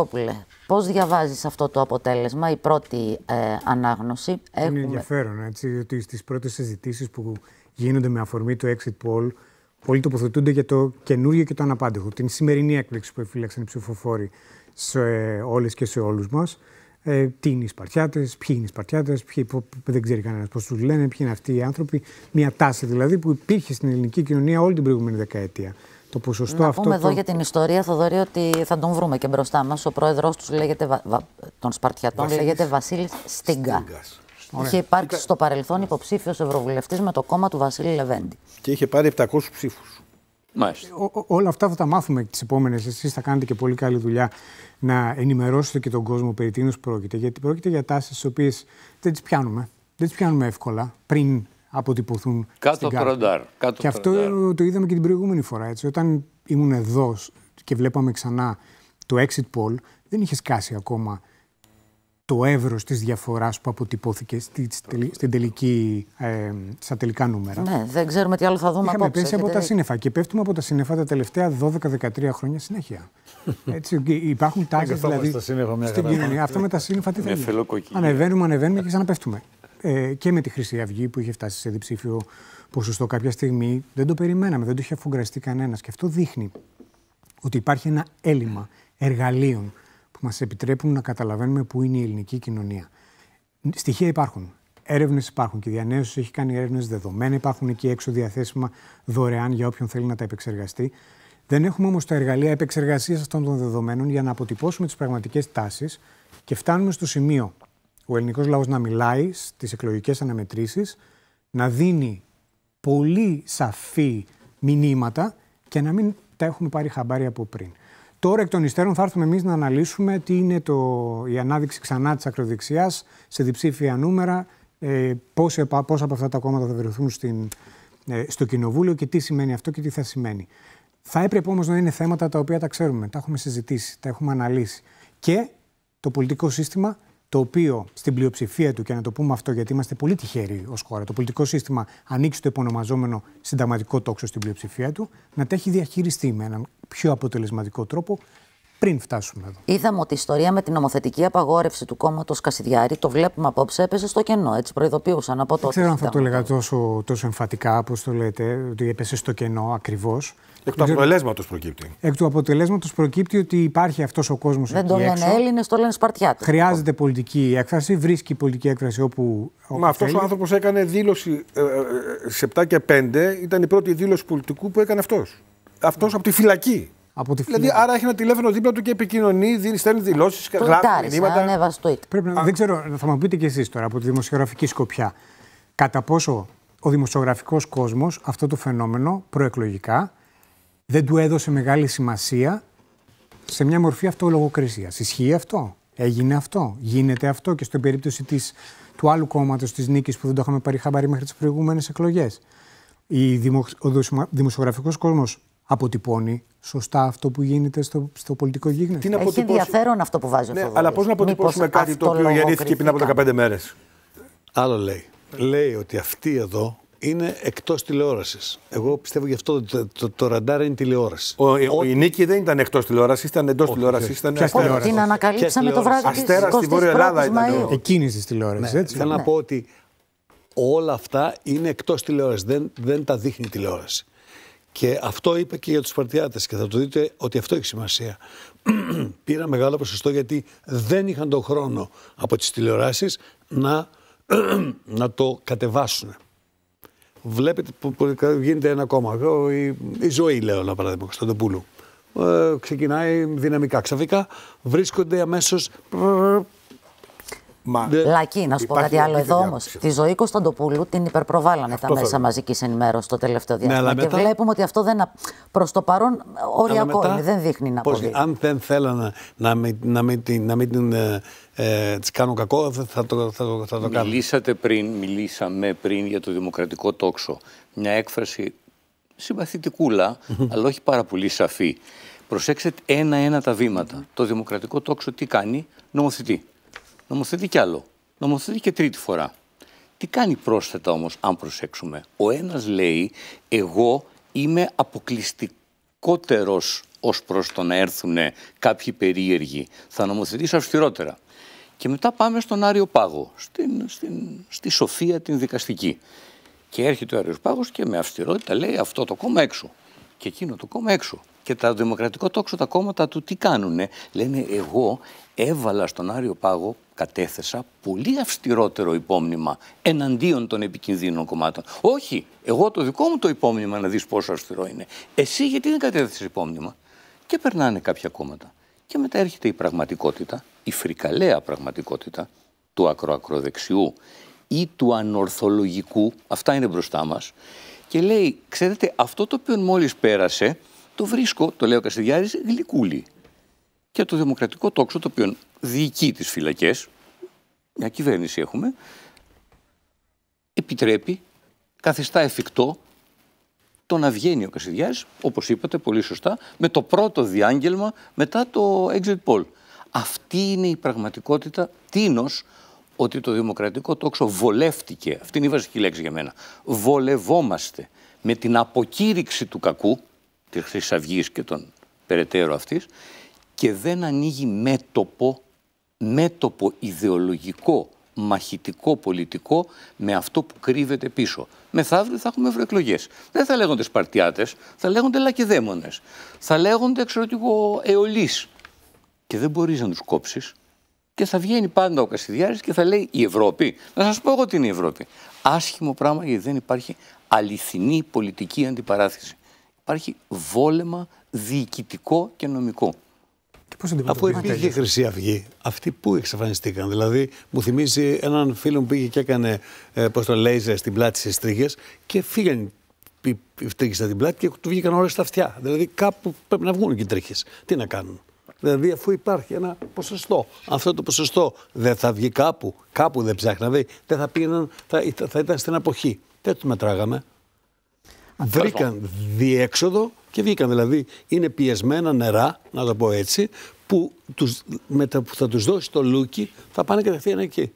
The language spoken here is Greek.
Κόπουλε, πώς διαβάζεις αυτό το αποτέλεσμα, η πρώτη ε, ανάγνωση. Είναι Έχουμε... ενδιαφέρον, έτσι, ότι στις πρώτες συζητήσεις που γίνονται με αφορμή το exit poll, πολλοί τοποθετούνται για το καινούργιο και το αναπάντεχο, την σημερινή έκπληξη που εφύλαξαν οι ψηφοφόροι σε ε, όλες και σε όλους μας. Ε, τι είναι οι Σπαρτιάτες, ποιοι είναι οι Σπαρτιάτες, δεν ξέρει κανένας πώς τους λένε, ποιοι είναι αυτοί οι άνθρωποι. Μια τάση δηλαδή που υπήρχε στην ελληνική κοινωνία όλη την προηγούμενη δεκαετία. Το ποσοστό να αυτό. Πούμε εδώ για την ιστορία, Θοδωρή, ότι θα τον βρούμε και μπροστά μας. Ο πρόεδρός τους λέγεται Βα... των Σπαρτιατών Βασίλης... λέγεται Βασίλης Στίγκα. Είχε υπάρξει στο παρελθόν υποψήφιος ευρωβουλευτής με το κόμμα του Βασίλη Λεβέντη. Και είχε πάρει 700 ψήφου. Όλα αυτά θα τα μάθουμε τις επόμενες. Εσείς θα κάνετε και πολύ καλή δουλειά να ενημερώσετε και τον κόσμο περί τίνος πρόκειται. Γιατί πρόκειται για τάσεις τις οποίες δεν τις πιάνουμε. Δεν τις πιάνουμε εύκολα πριν αποτυπωθούν κάτω στην κάρτα. Προντάρ, κάτω και αυτό το είδαμε και την προηγούμενη φορά. Έτσι. Όταν ήμουν εδώ και βλέπαμε ξανά το exit poll, δεν είχε σκάσει ακόμα το εύρος της διαφοράς που αποτυπώθηκε στη, στην τελική, ε, στα τελικά νούμερα. Ναι, δεν ξέρουμε τι άλλο θα δούμε Είχαμε απόψε. πέσει από τα σύννεφα και πέφτουμε από τα σύννεφα τα τελευταία 12-13 χρόνια συνέχεια. Έτσι, υπάρχουν τάγκες δηλαδή, στην κοινωνία. Αυτό με τα σύννεφα τι θέλει. Ανεβαίνουμε, ανεβαίνουμε και ξαναπέφτουμε ε, και με τη Χρυσή Αυγή που είχε φτάσει σε διψήφιο ποσοστό κάποια στιγμή. Δεν το περιμέναμε, δεν το είχε αφουγκραστεί κανένας. Και αυτό δείχνει ότι υπάρχει ένα έλλειμμα εργαλείων που μας επιτρέπουν να καταλαβαίνουμε πού είναι η ελληνική κοινωνία. Στοιχεία υπάρχουν. Έρευνες υπάρχουν και η διανέωση έχει κάνει έρευνες δεδομένα. Υπάρχουν εκεί έξω διαθέσιμα δωρεάν για όποιον θέλει να τα επεξεργαστεί. Δεν έχουμε όμως τα εργαλεία επεξεργασίας αυτών των δεδομένων για να αποτυπώσουμε τις πραγματικές τάσεις και φτάνουμε στο σημείο ο ελληνικός λαός να μιλάει στις εκλογικές αναμετρήσεις να δίνει πολύ σαφή μηνύματα και να μην τα έχουμε πάρει χαμπάρι από πριν. Τώρα εκ των υστέρων θα έρθουμε εμείς να αναλύσουμε τι είναι το, η ανάδειξη ξανά της ακροδεξία, σε διψήφια νούμερα, ε, πόσα, από αυτά τα κόμματα θα βρεθούν ε, στο Κοινοβούλιο και τι σημαίνει αυτό και τι θα σημαίνει. Θα έπρεπε όμως να είναι θέματα τα οποία τα ξέρουμε, τα έχουμε συζητήσει, τα έχουμε αναλύσει. Και το πολιτικό σύστημα το οποίο στην πλειοψηφία του, και να το πούμε αυτό γιατί είμαστε πολύ τυχεροί ως χώρα, το πολιτικό σύστημα ανοίξει το επωνομαζόμενο συνταγματικό τόξο στην πλειοψηφία του, να τα έχει διαχειριστεί με έναν πιο αποτελεσματικό τρόπο πριν φτάσουμε εδώ. Είδαμε ότι η ιστορία με την νομοθετική απαγόρευση του κόμματος Κασιδιάρη, το βλέπουμε απόψε, έπεσε στο κενό. Έτσι προειδοποιούσαν από τότε. Δεν ξέρω αν θα το έλεγα τόσο, τόσο εμφατικά, όπως το λέτε, ότι έπεσε στο κενό ακριβώς. Εκ του αποτελέσματος προκύπτει. Εκ του αποτελέσματος προκύπτει ότι υπάρχει αυτός ο κόσμος εκεί Δεν λένε Έλληνες, το λένε Σπαρτιάτες. Χρειάζεται πολιτική έκφραση, βρίσκει πολιτική έκφραση όπου. όπου Μα αυτός ο άνθρωπος έκανε δήλωση ε, ε, ε σε 7 και 5, ήταν η πρώτη δήλωση πολιτικού που έκανε αυτός. Αυτός από τη φυλακή από Δηλαδή, άρα έχει ένα τηλέφωνο δίπλα του και επικοινωνεί, δίνει, στέλνει δηλώσεις, γράφει μηνύματα. Πρέπει να, δεν ξέρω, θα μου πείτε κι εσείς τώρα από τη δημοσιογραφική σκοπιά. Κατά πόσο ο δημοσιογραφικός κόσμος αυτό το φαινόμενο προεκλογικά δεν του έδωσε μεγάλη σημασία σε μια μορφή αυτολογοκρισίας. Ισχύει αυτό. Έγινε αυτό. Γίνεται αυτό και στην περίπτωση της, του άλλου κόμματος της νίκης που δεν το είχαμε πάρει χαμπάρι μέχρι τις προηγούμενες εκλογές. Ο δημοσιογραφικός κόσμος αποτυπώνει σωστά αυτό που γίνεται στο, στο πολιτικό γίγνεσθε. Τι Έχει ενδιαφέρον αυτό που βάζει ο ναι, Αλλά πώς να αποτυπώσουμε κάτι το οποίο γεννήθηκε πριν από 15 μέρες. Άλλο λέει. Λέει ότι αυτή εδώ είναι εκτός τηλεόρασης. Εγώ πιστεύω γι' αυτό το, το, το ραντάρ είναι τηλεόραση. Ο, ο, η νίκη δεν ήταν εκτός τηλεόρασης, ήταν εντός τηλεόραση. Ήταν Ποια τηλεόραση. Την ανακαλύψαμε το βράδυ. Αστέρας στη Βόρεια Ελλάδα ήταν. Εκείνης της τηλεόρασης. Ναι. έτσι. Θέλω να πω ότι όλα αυτά είναι εκτός τηλεόρασης. Δεν, δεν τα δείχνει τηλεόραση. Και αυτό είπε και για τους Σπαρτιάτες και θα το δείτε ότι αυτό έχει σημασία. Πήρα μεγάλο ποσοστό γιατί δεν είχαν τον χρόνο από τις τηλεοράσεις να, να το κατεβάσουν. Βλέπετε που, γίνεται ένα κόμμα. Η, η ζωή, λέω ένα παράδειγμα, Κωνσταντοπούλου. Ε, ξεκινάει δυναμικά. Ξαφνικά βρίσκονται αμέσως Μα... Λακή, να σου πω κάτι άλλο εδώ όμως. Τη ζωή Κωνσταντοπούλου την υπερπροβάλλανε τα μέσα μαζικής ενημέρωσης το τελευταίο ναι, διάστημα. Ναι, μετά... Και βλέπουμε ότι αυτό δεν προς το παρόν οριακό μετά... δεν δείχνει να πει. Αν δεν θέλανε να μην, να μην, μην την ε, ε της κάνουν κακό, θα το, θα, το, θα το κάνουν. Μιλήσατε πριν, μιλήσαμε πριν για το δημοκρατικό τόξο. Μια έκφραση συμπαθητικούλα, αλλά όχι πάρα πολύ σαφή. Προσέξτε ένα-ένα τα βήματα. Το δημοκρατικό τόξο τι κάνει, νομοθετεί νομοθετεί κι άλλο. Νομοθετεί και τρίτη φορά. Τι κάνει πρόσθετα όμως αν προσέξουμε. Ο ένας λέει, εγώ είμαι αποκλειστικότερος ως προς το να έρθουν κάποιοι περίεργοι. Θα νομοθετήσω αυστηρότερα. Και μετά πάμε στον Άριο Πάγο, στην, στην, στη Σοφία την δικαστική. Και έρχεται ο Αριο Πάγος και με αυστηρότητα λέει αυτό το κόμμα έξω και εκείνο το κόμμα έξω. Και τα δημοκρατικό τόξο, τα κόμματα του τι κάνουνε. Λένε εγώ έβαλα στον Άριο Πάγο κατέθεσα πολύ αυστηρότερο υπόμνημα εναντίον των επικινδύνων κομμάτων. Όχι, εγώ το δικό μου το υπόμνημα να δεις πόσο αυστηρό είναι. Εσύ γιατί δεν κατέθεσες υπόμνημα. Και περνάνε κάποια κόμματα. Και μετά έρχεται η πραγματικότητα, η φρικαλαία πραγματικότητα του ακροακροδεξιού ή του ανορθολογικού, αυτά είναι μπροστά μας, και λέει, ξέρετε, αυτό το οποίο μόλις πέρασε, το βρίσκω, το λέω Καστιδιάρης, γλυκούλι. Και το δημοκρατικό τόξο, το οποίο διοικεί τις φυλακές, μια κυβέρνηση έχουμε, επιτρέπει, καθιστά εφικτό το να βγαίνει ο Κασιδιάς, όπως είπατε πολύ σωστά, με το πρώτο διάγγελμα μετά το exit poll. Αυτή είναι η πραγματικότητα τίνος ότι το δημοκρατικό τόξο βολεύτηκε, αυτή είναι η βασική λέξη για μένα, βολευόμαστε με την αποκήρυξη του κακού, της Χρυσής και των περαιτέρω αυτής, και δεν ανοίγει μέτωπο μέτωπο ιδεολογικό, μαχητικό, πολιτικό με αυτό που κρύβεται πίσω. Μεθαύριο θα έχουμε ευρωεκλογές. Δεν θα λέγονται Σπαρτιάτες, θα λέγονται Λακεδαίμονε. Θα λέγονται, ξέρω εγώ, Και δεν μπορείς να τους κόψεις. Και θα βγαίνει πάντα ο Κασιδιάρης και θα λέει Η Ευρώπη. Να σας πω εγώ τι είναι η Ευρώπη. Άσχημο πράγμα γιατί δεν υπάρχει αληθινή πολιτική αντιπαράθεση. Υπάρχει βόλεμα διοικητικό και νομικό. Πώς Αφού υπήρχε Χρυσή Αυγή, αυτοί πού εξαφανιστήκαν. Δηλαδή, μου θυμίζει έναν φίλο που πήγε και έκανε, ε, πώς το λέιζε, στην πλάτη στι τρίγε και φύγαν οι τρίγε στην πλάτη και του βγήκαν όλε τα αυτιά. Δηλαδή, κάπου πρέπει να βγουν και οι τρίχες. Τι να κάνουν. Δηλαδή, αφού υπάρχει ένα ποσοστό, αυτό το ποσοστό δεν θα βγει κάπου, κάπου δεν ψάχναν, δεν θα πήγαιναν, θα, θα ήταν στην αποχή. Δεν το μετράγαμε βρήκαν διέξοδο και βγήκαν. Δηλαδή είναι πιεσμένα νερά, να το πω έτσι, που, τους, που θα τους δώσει το λούκι θα πάνε κατευθείαν εκεί.